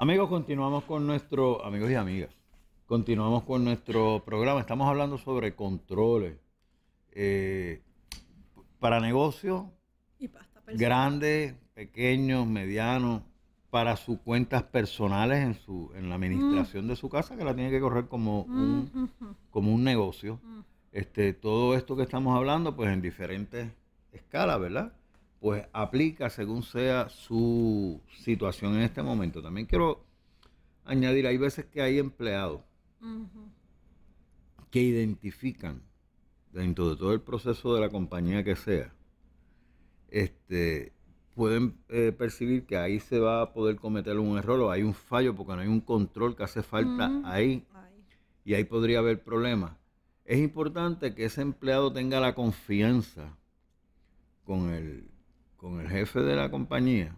Amigos, continuamos con nuestro, amigos y amigas, continuamos con nuestro programa. Estamos hablando sobre controles eh, para negocios grandes, pequeños, medianos, para sus cuentas personales en su, en la administración de su casa, que la tiene que correr como un, mm. como un negocio. Mm. Este, todo esto que estamos hablando, pues en diferentes escalas, ¿verdad? pues aplica según sea su situación en este momento. También quiero añadir, hay veces que hay empleados que identifican dentro de todo el proceso de la compañía que sea, este, pueden eh, percibir que ahí se va a poder cometer un error o hay un fallo porque no hay un control que hace falta ahí y ahí podría haber problemas. Es importante que ese empleado tenga la confianza con el con el jefe de la compañía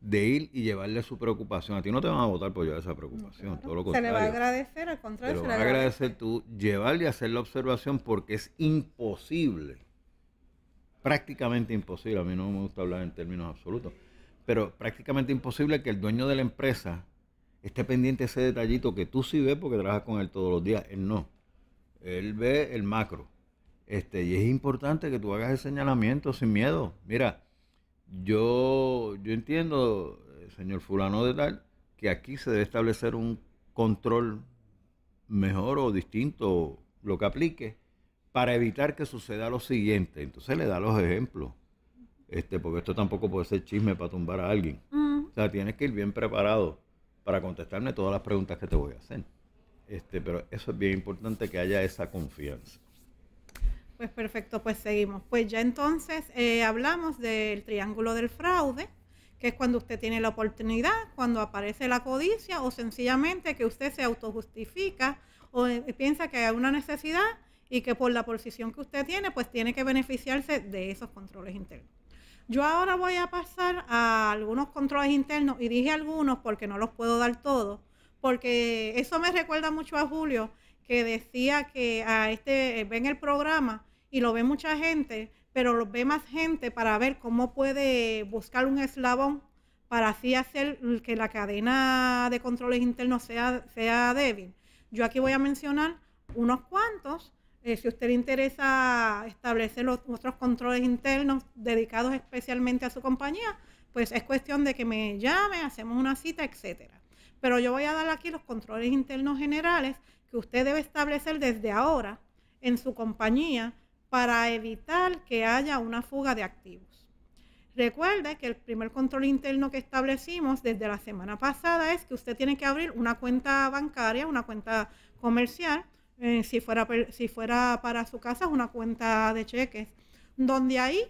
de ir y llevarle su preocupación. A ti no te van a votar por llevar esa preocupación, todo lo contrario. Se le va a agradecer, al contrario. se va a agradecer tú llevarle a hacer la observación porque es imposible, prácticamente imposible, a mí no me gusta hablar en términos absolutos, pero prácticamente imposible que el dueño de la empresa esté pendiente de ese detallito que tú sí ves porque trabajas con él todos los días, él no. Él ve el macro este, y es importante que tú hagas el señalamiento sin miedo. Mira, yo, yo entiendo, eh, señor fulano de tal, que aquí se debe establecer un control mejor o distinto, lo que aplique, para evitar que suceda lo siguiente. Entonces le da los ejemplos, este, porque esto tampoco puede ser chisme para tumbar a alguien. Mm. O sea, tienes que ir bien preparado para contestarme todas las preguntas que te voy a hacer. Este, pero eso es bien importante que haya esa confianza. Pues perfecto, pues seguimos. Pues ya entonces eh, hablamos del triángulo del fraude, que es cuando usted tiene la oportunidad, cuando aparece la codicia o sencillamente que usted se autojustifica o eh, piensa que hay una necesidad y que por la posición que usted tiene, pues tiene que beneficiarse de esos controles internos. Yo ahora voy a pasar a algunos controles internos y dije algunos porque no los puedo dar todos, porque eso me recuerda mucho a Julio que decía que a este eh, ven el programa y lo ve mucha gente, pero lo ve más gente para ver cómo puede buscar un eslabón para así hacer que la cadena de controles internos sea, sea débil. Yo aquí voy a mencionar unos cuantos. Eh, si usted le interesa establecer los, otros controles internos dedicados especialmente a su compañía, pues es cuestión de que me llame, hacemos una cita, etc. Pero yo voy a dar aquí los controles internos generales que usted debe establecer desde ahora en su compañía para evitar que haya una fuga de activos. Recuerde que el primer control interno que establecimos desde la semana pasada es que usted tiene que abrir una cuenta bancaria, una cuenta comercial, eh, si, fuera, si fuera para su casa una cuenta de cheques, donde ahí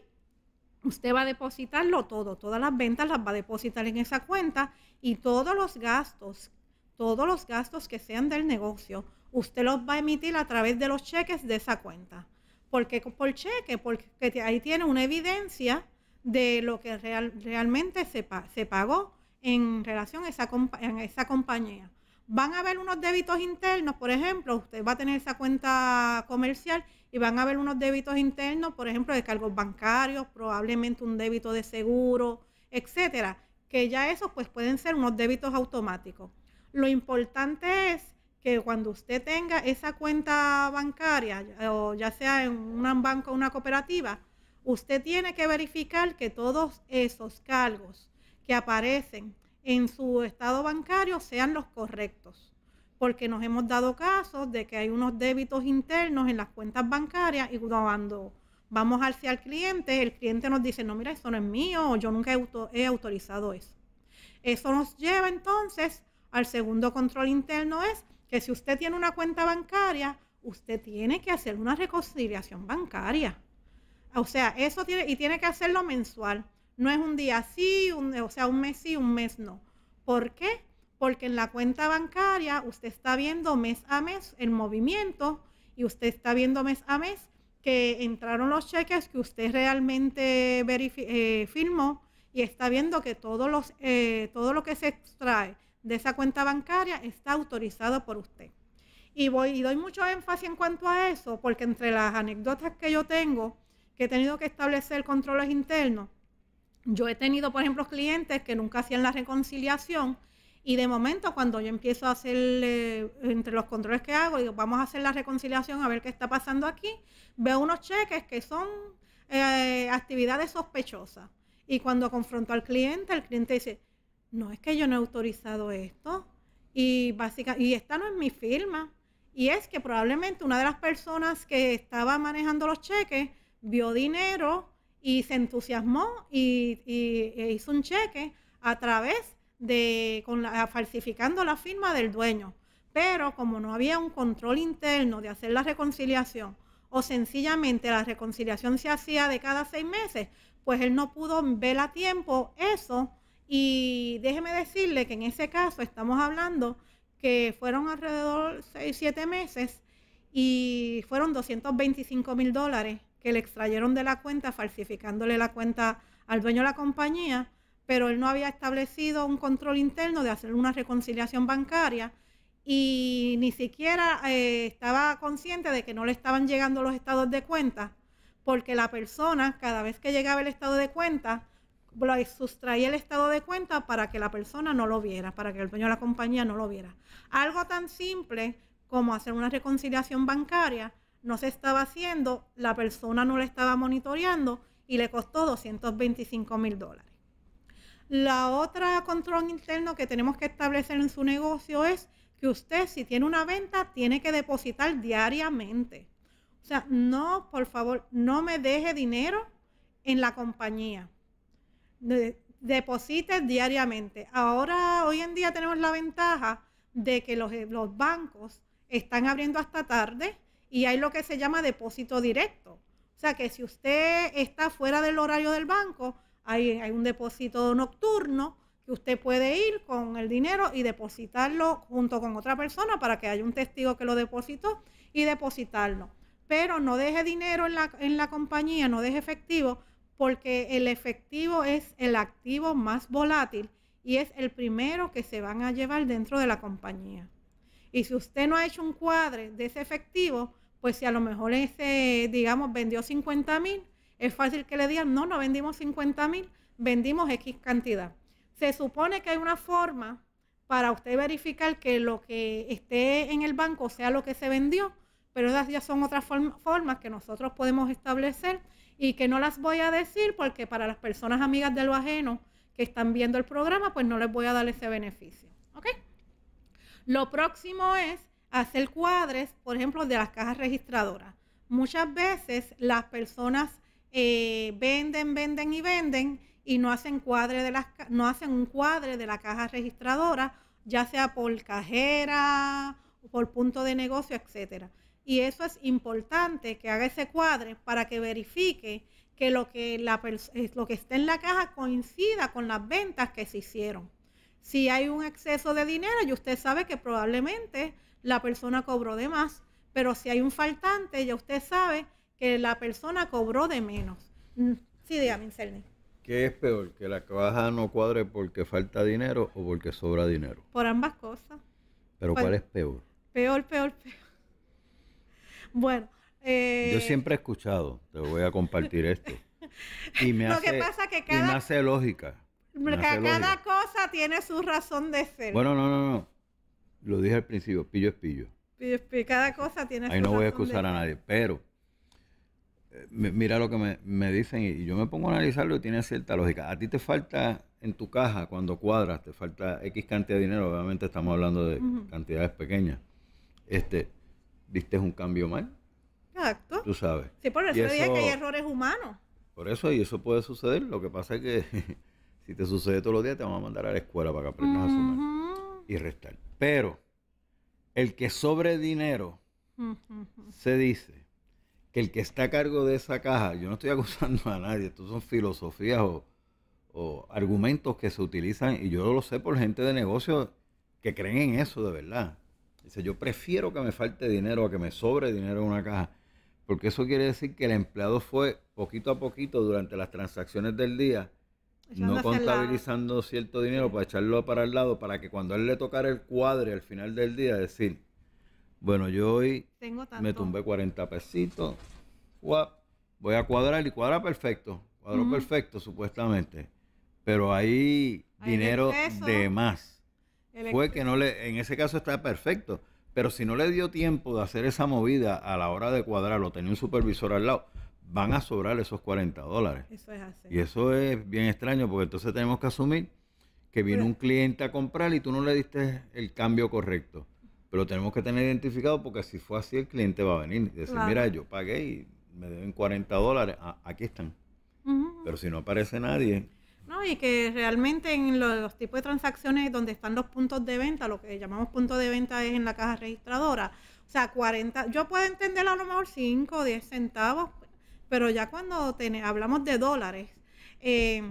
usted va a depositarlo todo, todas las ventas las va a depositar en esa cuenta y todos los gastos, todos los gastos que sean del negocio, usted los va a emitir a través de los cheques de esa cuenta. ¿Por qué por cheque? Porque ahí tiene una evidencia de lo que realmente se, pagó en relación a esa, esa compañía. Van a haber unos débitos internos, por ejemplo, usted va a tener esa cuenta comercial y van a haber unos débitos internos, por ejemplo, de cargos bancarios, probablemente un débito de seguro, etcétera, que ya esos pues pueden ser unos débitos automáticos. Lo importante es cuando usted tenga esa cuenta bancaria, o ya sea en un banco o una cooperativa, usted tiene que verificar que todos esos cargos que aparecen en su estado bancario sean los correctos, porque nos hemos dado casos de que hay unos débitos internos en las cuentas bancarias y cuando vamos hacia el cliente, el cliente nos dice, no, mira, eso no es mío, yo nunca he autorizado eso. Eso nos lleva entonces al segundo control interno, es que si usted tiene una cuenta bancaria, usted tiene que hacer una reconciliación bancaria. O sea, eso tiene, y tiene que hacerlo mensual. No es un día sí, o sea, un mes sí, un mes no. ¿Por qué? Porque en la cuenta bancaria usted está viendo mes a mes el movimiento y usted está viendo mes a mes que entraron los cheques que usted realmente eh, firmó y está viendo que todos los, eh, todo lo que se extrae de esa cuenta bancaria está autorizado por usted. Y, voy, doy mucho énfasis en cuanto a eso, porque entre las anécdotas que yo tengo, que he tenido que establecer controles internos, yo he tenido, por ejemplo, clientes que nunca hacían la reconciliación y de momento cuando yo empiezo a hacer, eh, entre los controles que hago, digo, vamos a hacer la reconciliación a ver qué está pasando aquí, veo unos cheques que son eh, actividades sospechosas. Y cuando confronto al cliente, el cliente dice, no es que yo no he autorizado esto y básica y esta no es mi firma y es que probablemente una de las personas que estaba manejando los cheques vio dinero y se entusiasmó y, e hizo un cheque a través de falsificando la firma del dueño pero como no había un control interno de hacer la reconciliación o sencillamente la reconciliación se hacía de cada seis meses, pues él no pudo ver a tiempo eso y déjeme decirle que en ese caso estamos hablando que fueron alrededor 6, 7 meses y fueron 225 mil dólares que le extrayeron de la cuenta falsificándole la cuenta al dueño de la compañía, pero él no había establecido un control interno de hacer una reconciliación bancaria y ni siquiera eh, estaba consciente de que no le estaban llegando los estados de cuenta, porque la persona cada vez que llegaba el estado de cuenta sustraía el estado de cuenta para que la persona no lo viera, para que el dueño de la compañía no lo viera. Algo tan simple como hacer una reconciliación bancaria no se estaba haciendo, la persona no le estaba monitoreando y le costó 225 mil dólares. La otra control interno que tenemos que establecer en su negocio es que usted si tiene una venta tiene que depositar diariamente. O sea, no, por favor, no me deje dinero en la compañía deposites diariamente. Ahora, hoy en día tenemos la ventaja de que eh, los, bancos están abriendo hasta tarde y hay lo que se llama depósito directo. O sea que si usted está fuera del horario del banco, hay, un depósito nocturno que usted puede ir con el dinero y depositarlo junto con otra persona para que haya un testigo que lo depositó y depositarlo. Pero no deje dinero en la compañía, no deje efectivo, porque el efectivo es el activo más volátil y es el primero que se van a llevar dentro de la compañía. Y si usted no ha hecho un cuadre de ese efectivo, pues si a lo mejor ese, digamos, vendió 50 mil, es fácil que le digan, no, no vendimos 50 mil, vendimos X cantidad. Se supone que hay una forma para usted verificar que lo que esté en el banco sea lo que se vendió, pero esas ya son otras formas que nosotros podemos establecer y que no las voy a decir porque para las personas amigas de lo ajeno que están viendo el programa, pues no les voy a dar ese beneficio. ¿Ok? Lo próximo es hacer cuadres, por ejemplo, de las cajas registradoras. Muchas veces las personas eh, venden, venden y venden y no hacen, cuadre de las, no hacen un cuadre de la caja registradora, ya sea por cajera, por punto de negocio, etcétera y eso es importante que haga ese cuadre para que verifique que lo que, eh, lo que está en la caja coincida con las ventas que se hicieron. Si hay un exceso de dinero y usted sabe que probablemente la persona cobró de más, pero si hay un faltante ya usted sabe que la persona cobró de menos. Mm, sí, dígame, Inselne. ¿Qué es peor? ¿Que la caja no cuadre porque falta dinero o porque sobra dinero? Por ambas cosas. ¿Pero pues cuál es peor? Peor, peor, peor. Bueno. Eh, yo siempre he escuchado, te voy a compartir esto. Y me, hace, que hace lógica. cada cosa tiene su razón de ser. Bueno, no, no, no. Lo dije al principio, pillo es pillo. Pillo es pillo. Cada cosa tiene Ahí no voy a excusar a nadie, pero eh, mira lo que me, dicen y yo me pongo a analizarlo y tiene cierta lógica. A ti te falta en tu caja, cuando cuadras, te falta X cantidad de dinero, obviamente estamos hablando de cantidades pequeñas. Este, es un cambio mal. Exacto. Tú sabes. Sí, por eso, dije que hay errores humanos. Por eso, y eso puede suceder. Lo que pasa es que si te sucede todos los días, te van a mandar a la escuela para que aprendas a sumar y restar. Pero el que sobre dinero se dice que el que está a cargo de esa caja, yo no estoy acusando a nadie, esto son filosofías o, argumentos que se utilizan, y yo lo sé por gente de negocio que creen en eso de verdad. Dice, yo prefiero que me falte dinero a que me sobre dinero en una caja, porque eso quiere decir que el empleado fue poquito a poquito durante las transacciones del día, no contabilizando cierto dinero para echarlo para el lado, para que cuando él le tocara el cuadre al final del día, decir, bueno, yo hoy me tumbé 40 pesitos, voy a cuadrar y cuadra perfecto, cuadro perfecto supuestamente, pero hay dinero de más fue que no le, en ese caso está perfecto, pero si no le dio tiempo de hacer esa movida a la hora de cuadrarlo, tenía un supervisor al lado, van a sobrar esos 40 dólares. Eso es así. Y eso es bien extraño porque entonces tenemos que asumir que vino un cliente a comprar y tú no le diste el cambio correcto. Pero tenemos que tener identificado porque si fue así el cliente va a venir y decir, mira, yo pagué y me deben 40 dólares, aquí están. Pero si no aparece nadie, no, y que realmente en los, tipos de transacciones donde están los puntos de venta, lo que llamamos punto de venta es en la caja registradora. O sea, 40, yo puedo entender a lo mejor 5 o 10 centavos, pero ya cuando hablamos de dólares, eh,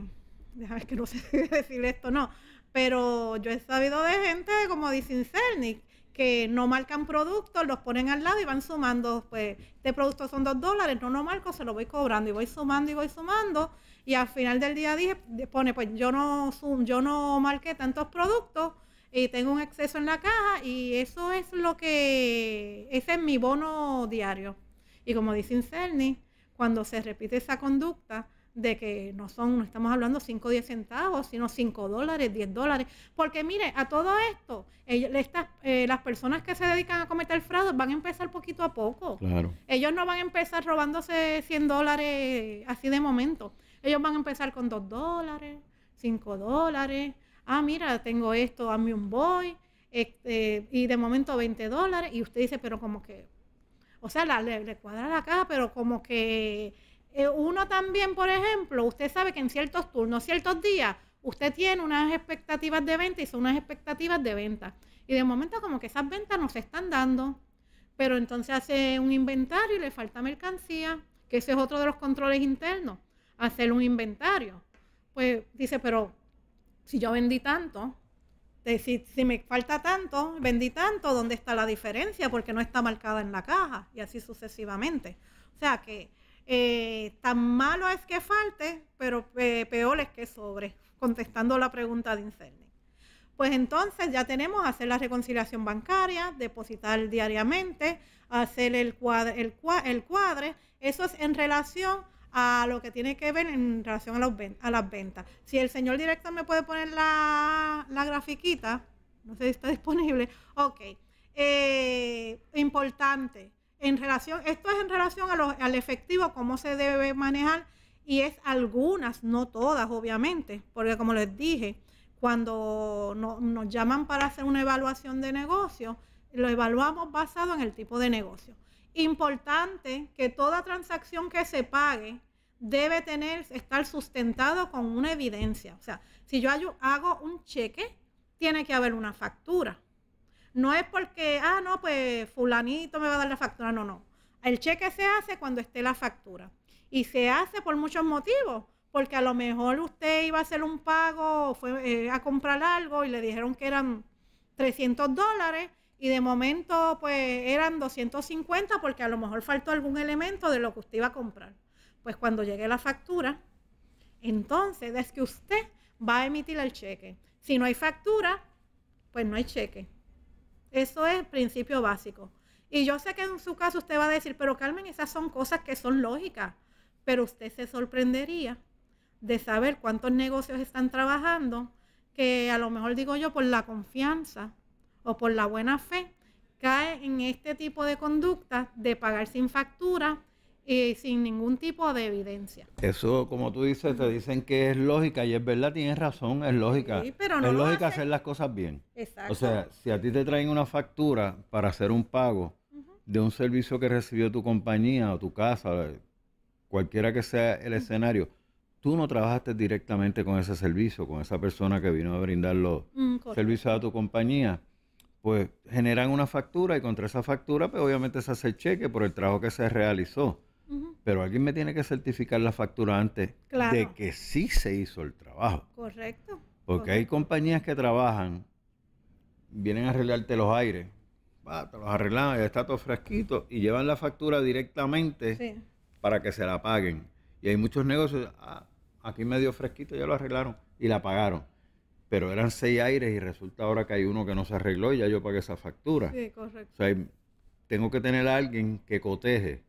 déjame que no sé decir esto, no, pero yo he sabido de gente como Disincernic, que no marcan productos, los ponen al lado y van sumando, pues, este producto son dos dólares, no lo marco, se lo voy cobrando y voy sumando y voy sumando y al final del día dije, pone, pues yo no, yo no marqué tantos productos y tengo un exceso en la caja y eso es lo que, ese es mi bono diario. Y como dice Incerni, cuando se repite esa conducta de que no son, no estamos hablando 5 o 10 centavos, sino 5 dólares, 10 dólares, porque mire, a todo esto, estas, eh, las personas que se dedican a cometer fraude van a empezar poquito a poco. Ellos no van a empezar robándose 100 dólares así de momento ellos van a empezar con 2 dólares, 5 dólares. Ah, mira, tengo esto, dame un boy. Este, y de momento 20 dólares. Y usted dice, pero como que, o sea, le, cuadra la caja, pero como que eh, uno también, por ejemplo, usted sabe que en ciertos turnos, ciertos días, usted tiene unas expectativas de venta y son unas expectativas de venta. Y de momento como que esas ventas no se están dando, pero entonces hace un inventario y le falta mercancía, que ese es otro de los controles internos hacer un inventario. Pues dice, pero si yo vendí tanto, si, me falta tanto, vendí tanto, ¿dónde está la diferencia? Porque no está marcada en la caja y así sucesivamente. O sea que eh, tan malo es que falte, pero eh, peor es que sobre, contestando la pregunta de Incerni. Pues entonces ya tenemos hacer la reconciliación bancaria, depositar diariamente, hacer el el, el cuadre. Eso es en relación a lo que tiene que ver en relación a, las ventas. Si el señor director me puede poner la, la grafiquita, no sé si está disponible, ok. Eh, importante, en relación, esto es en relación a al efectivo, cómo se debe manejar, y es algunas, no todas, obviamente, porque como les dije, cuando nos llaman para hacer una evaluación de negocio, lo evaluamos basado en el tipo de negocio. Importante que toda transacción que se pague debe tener, estar sustentado con una evidencia. O sea, si yo hago un cheque, tiene que haber una factura. No es porque, ah, no, pues fulanito me va a dar la factura. No, no. El cheque se hace cuando esté la factura. Y se hace por muchos motivos. Porque a lo mejor usted iba a hacer un pago, fue eh, a comprar algo y le dijeron que eran 300 dólares y de momento pues eran 250 porque a lo mejor faltó algún elemento de lo que usted iba a comprar. Pues cuando llegue la factura, entonces es que usted va a emitir el cheque. Si no hay factura, pues no hay cheque. Eso es el principio básico. Y yo sé que en su caso usted va a decir, pero Carmen, esas son cosas que son lógicas, pero usted se sorprendería de saber cuántos negocios están trabajando, que a lo mejor digo yo por la confianza o por la buena fe, cae en este tipo de conducta de pagar sin factura y sin ningún tipo de evidencia. Eso, como tú dices, te dicen que es lógica y es verdad, tienes razón, es lógica. es lógica hacer las cosas bien. Exacto. O sea, si a ti te traen una factura para hacer un pago de un servicio que recibió tu compañía o tu casa, cualquiera que sea el escenario, tú no trabajaste directamente con ese servicio, con esa persona que vino a brindar los mm, servicios a tu compañía pues generan una factura y contra esa factura, pues obviamente se hace el cheque por el trabajo que se realizó. Pero alguien me tiene que certificar la factura antes de que sí se hizo el trabajo. Correcto. Porque hay compañías que trabajan, vienen a arreglarte los aires, va te los arreglan, ya está todo fresquito, y llevan la factura directamente para que se la paguen. Y hay muchos negocios, ah, aquí aquí medio fresquito, ya lo arreglaron y la pagaron. Pero eran seis aires y resulta ahora que hay uno que no se arregló y ya yo pagué esa factura. Sí, correcto. O sea, tengo que tener a alguien que coteje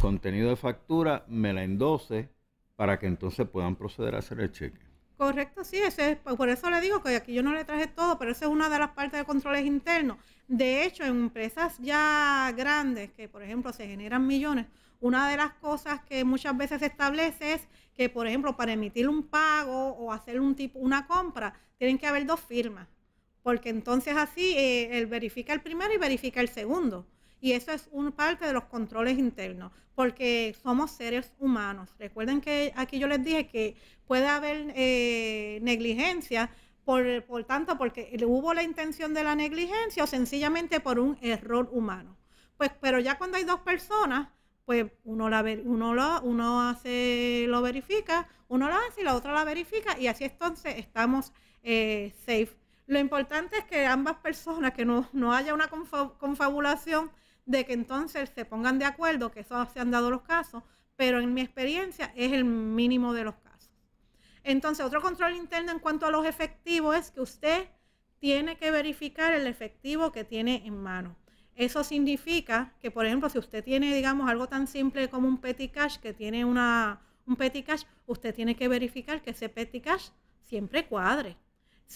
contenido de factura, me la endoce, para que entonces puedan proceder a hacer el cheque. Correcto, sí, ese es, pues, por eso le digo que aquí yo no le traje todo, pero esa es una de las partes de controles internos. De hecho, en empresas ya grandes, que por ejemplo se generan millones, una de las cosas que muchas veces se establece es que, por ejemplo, para emitir un pago o hacer un tipo, una compra, tienen que haber dos firmas, porque entonces así eh, él verifica el primero y verifica el segundo. Y eso es una parte de los controles internos, porque somos seres humanos. Recuerden que aquí yo les dije que puede haber eh, negligencia, por, por tanto, porque hubo la intención de la negligencia o sencillamente por un error humano. Pues, pero ya cuando hay dos personas, pues uno la uno lo, uno hace lo verifica, uno la hace y la otra la verifica y así entonces estamos eh, safe. Lo importante es que ambas personas, que no, no haya una confabulación de que entonces se pongan de acuerdo, que eso se han dado los casos, pero en mi experiencia es el mínimo de los casos. Entonces, otro control interno en cuanto a los efectivos es que usted tiene que verificar el efectivo que tiene en mano. Eso significa que, por ejemplo, si usted tiene, digamos, algo tan simple como un petty cash, que tiene una, un petty cash, usted tiene que verificar que ese petty cash siempre cuadre.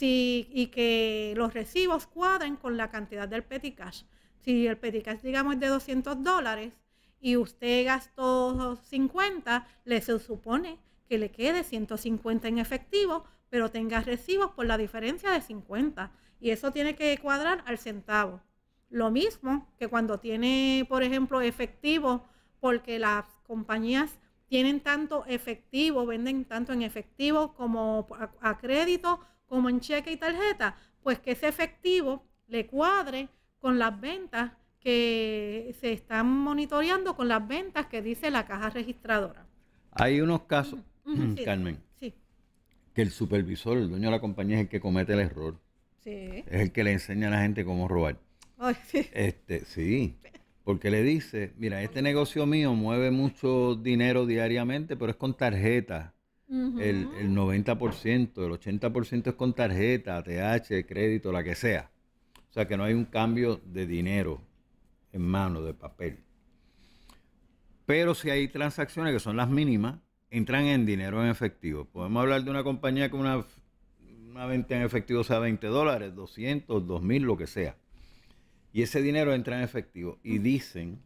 y que los recibos cuadren con la cantidad del petty cash si el peticas digamos es de 200 dólares y usted gastó 50, le se supone que le quede 150 en efectivo, pero tenga recibos por la diferencia de 50. Y eso tiene que cuadrar al centavo. Lo mismo que cuando tiene, por ejemplo, efectivo, porque las compañías tienen tanto efectivo, venden tanto en efectivo como a crédito, como en cheque y tarjeta, pues que ese efectivo le cuadre con las ventas que se están monitoreando con las ventas que dice la caja registradora. Hay unos casos, Carmen, que el supervisor, el dueño de la compañía es el que comete el error. Sí. Es el que le enseña a la gente cómo robar. sí. Este, sí. Porque le dice, mira, este negocio mío mueve mucho dinero diariamente, pero es con tarjeta. el, el 90%, el 80% es con tarjeta, ATH, crédito, la que sea. O sea que no hay un cambio de dinero en mano, de papel. Pero si hay transacciones que son las mínimas, entran en dinero en efectivo. Podemos hablar de una compañía con una, venta en efectivo sea 20 dólares, 200, 2000, lo que sea. Y ese dinero entra en efectivo. Y dicen,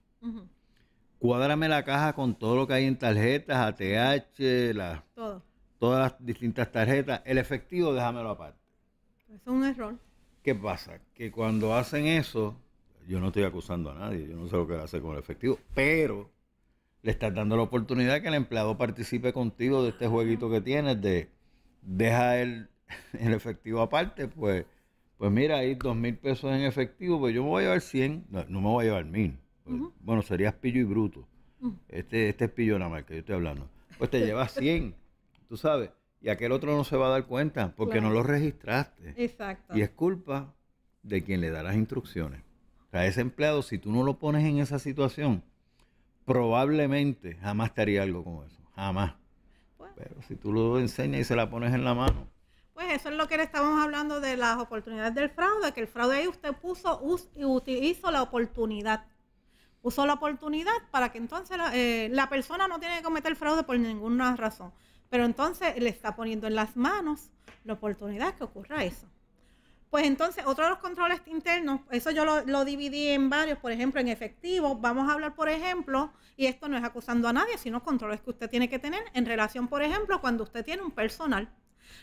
cuádrame la caja con todo lo que hay en tarjetas, ATH, todas las distintas tarjetas. El efectivo déjamelo aparte. Es un error. ¿Qué pasa? Que cuando hacen eso, yo no estoy acusando a nadie, yo no sé lo que hace con el efectivo, pero le estás dando la oportunidad que el empleado participe contigo de este jueguito que tienes de deja el, efectivo aparte, pues, pues mira, ahí dos mil pesos en efectivo, pues yo me voy a llevar 100, no, me voy a llevar mil. Pues, bueno, serías pillo y bruto. Este, este es pillo nada más que yo estoy hablando. Pues te llevas 100, tú sabes y aquel otro no se va a dar cuenta porque no lo registraste. Exacto. Y es culpa de quien le da las instrucciones. O sea, ese empleado, si tú no lo pones en esa situación, probablemente jamás te haría algo como eso. Jamás. Pues Pero si tú lo enseñas y se la pones en la mano. Pues eso es lo que le estábamos hablando de las oportunidades del fraude, que el fraude ahí usted puso y utilizó la oportunidad. Usó la oportunidad para que entonces la, eh, la persona no tiene que cometer fraude por ninguna razón. Pero entonces le está poniendo en las manos la oportunidad que ocurra eso. Pues entonces, otro de los controles internos, eso yo lo, lo, dividí en varios, por ejemplo, en efectivo. Vamos a hablar, por ejemplo, y esto no es acusando a nadie, sino controles que usted tiene que tener en relación, por ejemplo, cuando usted tiene un personal.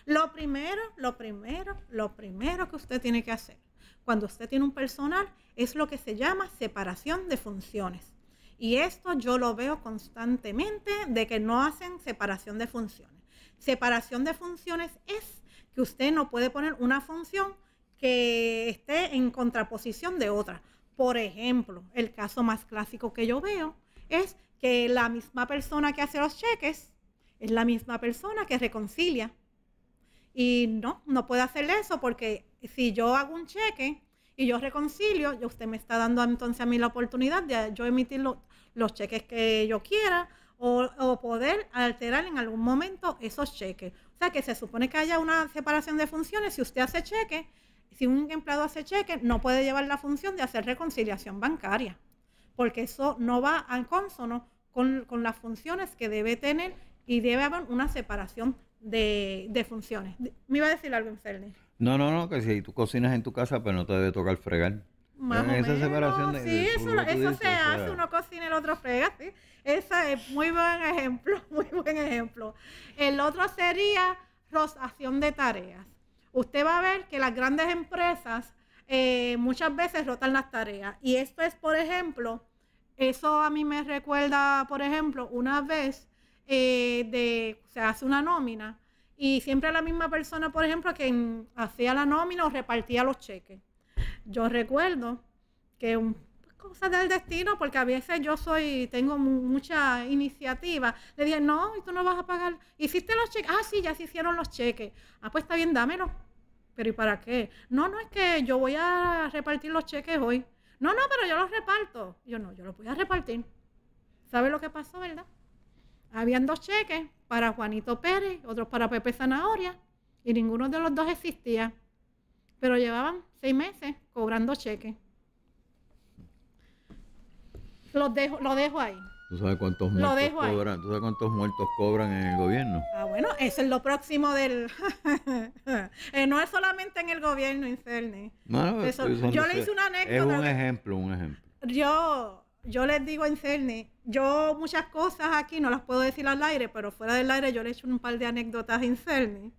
Lo primero, lo primero, lo primero que usted tiene que hacer cuando usted tiene un personal es lo que se llama separación de funciones. Y esto yo lo veo constantemente de que no hacen separación de funciones. Separación de funciones es que usted no puede poner una función que esté en contraposición de otra. Por ejemplo, el caso más clásico que yo veo es que la misma persona que hace los cheques es la misma persona que reconcilia. Y no, no puede hacer eso porque si yo hago un cheque y yo reconcilio, y usted me está dando entonces a mí la oportunidad de yo emitir los cheques que yo quiera o, poder alterar en algún momento esos cheques. O sea que se supone que haya una separación de funciones. Si usted hace cheques, si un empleado hace cheques, no puede llevar la función de hacer reconciliación bancaria, porque eso no va al consono con, las funciones que debe tener y debe haber una separación de, funciones. Me iba a decir algo, serio. No, no, no, que si tú cocinas en tu casa, pero pues no te debe tocar fregar. Más o esa separación sí, eso, eso se hace, uno cocina, y el otro frega, sí. Ese es muy buen ejemplo, muy buen ejemplo. El otro sería rotación de tareas. Usted va a ver que las grandes empresas eh, muchas veces rotan las tareas. Y esto es, por ejemplo, eso a mí me recuerda, por ejemplo, una vez eh, de, se hace una nómina y siempre la misma persona, por ejemplo, que hacía la nómina o repartía los cheques. Yo recuerdo que pues, cosas del destino, porque a veces yo soy, tengo mucha iniciativa. Le dije, no, y tú no vas a pagar. ¿Hiciste los cheques? Ah, sí, ya se hicieron los cheques. Ah, pues está bien, dámelo. Pero ¿y para qué? No, no es que yo voy a repartir los cheques hoy. No, no, pero yo los reparto. Yo no, yo los voy a repartir. ¿Sabe lo que pasó, verdad? Habían dos cheques para Juanito Pérez, otros para Pepe Zanahoria, y ninguno de los dos existía. Pero llevaban seis meses cobrando cheques. Los dejo, lo dejo ahí. ¿Tú sabes cuántos muertos cobran? ¿Tú sabes cuántos muertos cobran en el gobierno? Ah, bueno, eso es lo próximo del... Eh, no es solamente en el gobierno, Incerni. yo le hice una anécdota. Es un ejemplo, un ejemplo. Yo yo les digo en CERNI, yo muchas cosas aquí no las puedo decir al aire, pero fuera del aire yo le he hecho un par de anécdotas en cerni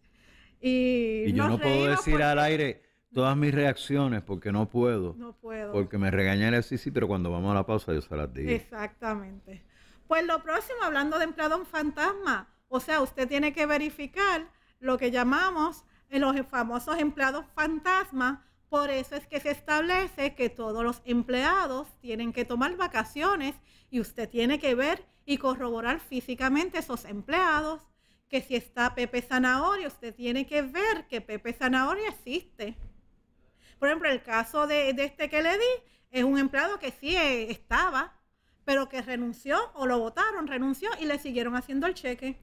Y, yo no puedo decir al aire todas mis reacciones porque no puedo. No puedo. Porque me regañan el sí, pero cuando vamos a la pausa yo se las digo. Exactamente. Pues lo próximo, hablando de empleado en fantasma, o sea, usted tiene que verificar lo que llamamos los famosos empleados fantasmas por eso es que se establece que todos los empleados tienen que tomar vacaciones y usted tiene que ver y corroborar físicamente esos empleados, que si está Pepe Zanahoria, usted tiene que ver que Pepe Zanahoria existe. Por ejemplo, el caso de, de este que le di es un empleado que sí eh, estaba, pero que renunció o lo votaron, renunció y le siguieron haciendo el cheque.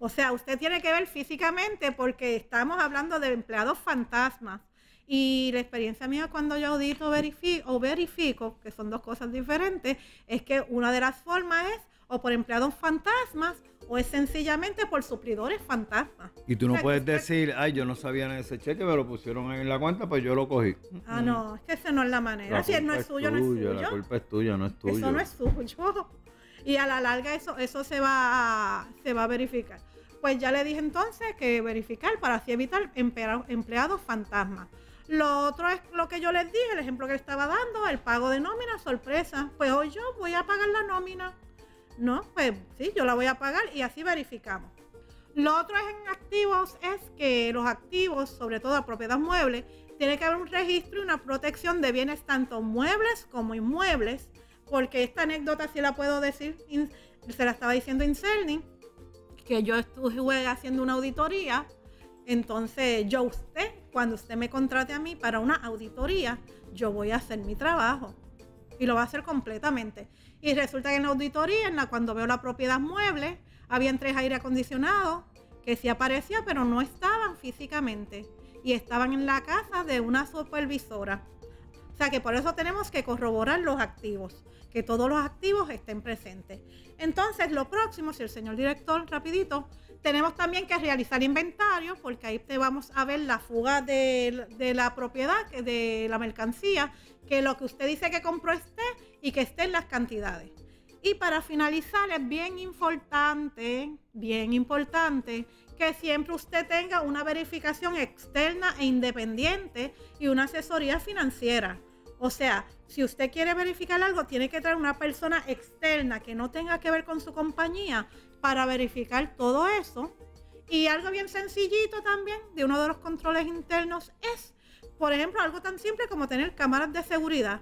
O sea, usted tiene que ver físicamente porque estamos hablando de empleados fantasmas. Y la experiencia mía cuando yo audito verifico, o verifico, que son dos cosas diferentes, es que una de las formas es o por empleados fantasmas o es sencillamente por suplidores fantasmas. Y tú no puedes decir, ay, yo no sabía en ese cheque, pero lo pusieron en la cuenta, pues yo lo cogí. Ah, no, es que esa no es la manera. si no es, suyo, no es suyo. La culpa es tuya, no es tuyo. Eso no es suyo. Y a la larga eso, eso se, va, se va a verificar. Pues ya le dije entonces que verificar para así evitar empleados fantasmas. Lo otro es lo que yo les dije, el ejemplo que estaba dando, el pago de nómina, sorpresa. Pues hoy yo voy a pagar la nómina. No, pues sí, yo la voy a pagar y así verificamos. Lo otro es en activos es que los activos, sobre todo a propiedad mueble, tiene que haber un registro y una protección de bienes tanto muebles como inmuebles, porque esta anécdota sí la puedo decir, se la estaba diciendo Incelni, que yo estuve haciendo una auditoría, entonces yo usted cuando usted me contrate a mí para una auditoría, yo voy a hacer mi trabajo y lo va a hacer completamente. Y resulta que en la auditoría, en la, cuando veo la propiedad mueble, habían tres aire acondicionados que sí aparecía, pero no estaban físicamente y estaban en la casa de una supervisora. O sea que por eso tenemos que corroborar los activos, que todos los activos estén presentes. Entonces, lo próximo, si el señor director, rapidito, tenemos también que realizar inventario, porque ahí te vamos a ver la fuga de, de la propiedad, de la mercancía, que lo que usted dice que compró esté y que estén las cantidades. Y para finalizar, es bien importante, bien importante que siempre usted tenga una verificación externa e independiente y una asesoría financiera. O sea, si usted quiere verificar algo, tiene que traer una persona externa que no tenga que ver con su compañía para verificar todo eso. Y algo bien sencillito también de uno de los controles internos es, por ejemplo, algo tan simple como tener cámaras de seguridad.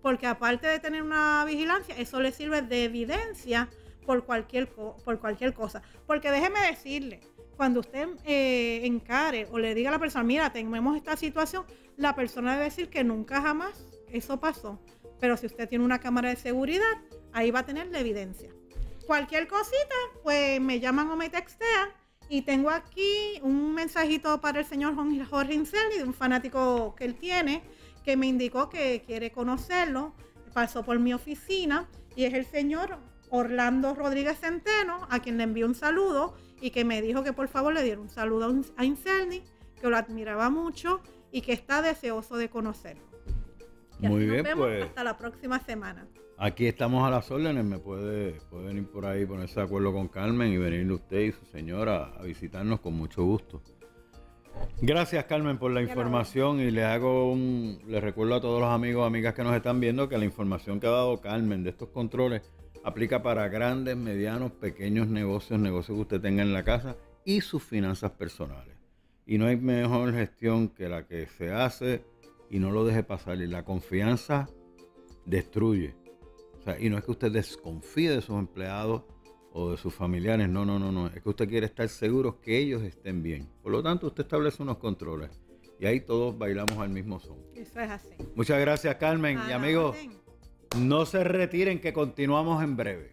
Porque aparte de tener una vigilancia, eso le sirve de evidencia por cualquier, por cualquier cosa. Porque déjeme decirle, cuando usted eh, encare o le diga a la persona, mira, tenemos esta situación, la persona debe decir que nunca jamás eso pasó. Pero si usted tiene una cámara de seguridad, ahí va a tener la evidencia. Cualquier cosita, pues me llaman o me textean. Y tengo aquí un mensajito para el señor Jorge y de un fanático que él tiene, que me indicó que quiere conocerlo. Pasó por mi oficina y es el señor Orlando Rodríguez Centeno, a quien le envió un saludo y que me dijo que por favor le diera un saludo a Inselni, que lo admiraba mucho y que está deseoso de conocerlo. Muy bien, pues. Hasta la próxima semana. Aquí estamos a las órdenes, me puede, puede venir por ahí, ponerse de acuerdo con Carmen y venir usted y su señora a visitarnos con mucho gusto. Gracias Carmen por la información y le hago un, le recuerdo a todos los amigos, amigas que nos están viendo que la información que ha dado Carmen de estos controles Aplica para grandes, medianos, pequeños negocios, negocios que usted tenga en la casa y sus finanzas personales. Y no hay mejor gestión que la que se hace y no lo deje pasar. Y la confianza destruye. y no es que usted desconfíe de sus empleados o de sus familiares. No, no, no, no. Es que usted quiere estar seguro que ellos estén bien. Por lo tanto, usted establece unos controles. Y ahí todos bailamos al mismo son. Eso es así. Muchas gracias, Carmen. y amigos. No se retiren que continuamos en breve.